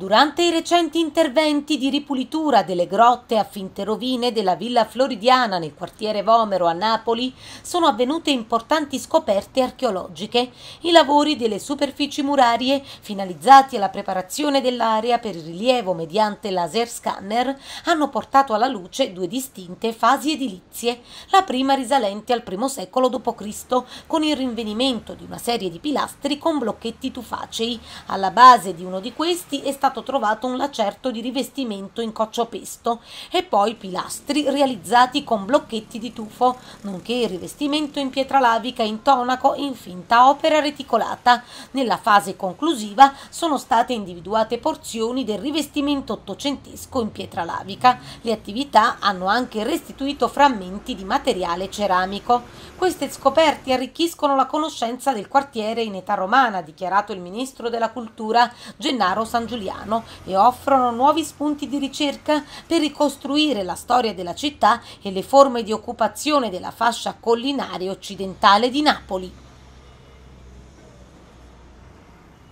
Durante i recenti interventi di ripulitura delle grotte a finte rovine della Villa Floridiana nel quartiere Vomero a Napoli sono avvenute importanti scoperte archeologiche. I lavori delle superfici murarie, finalizzati alla preparazione dell'area per il rilievo mediante laser scanner, hanno portato alla luce due distinte fasi edilizie, la prima risalente al I secolo d.C. con il rinvenimento di una serie di pilastri con blocchetti tufacei. Alla base di uno di questi è stato stato trovato un lacerto di rivestimento in coccio-pesto e poi pilastri realizzati con blocchetti di tufo, nonché il rivestimento in pietra lavica in tonaco in finta opera reticolata. Nella fase conclusiva sono state individuate porzioni del rivestimento ottocentesco in pietra lavica. Le attività hanno anche restituito frammenti di materiale ceramico. Queste scoperte arricchiscono la conoscenza del quartiere in età romana, dichiarato il ministro della cultura Gennaro San Giuliano. Milano e offrono nuovi spunti di ricerca per ricostruire la storia della città e le forme di occupazione della fascia collinare occidentale di Napoli.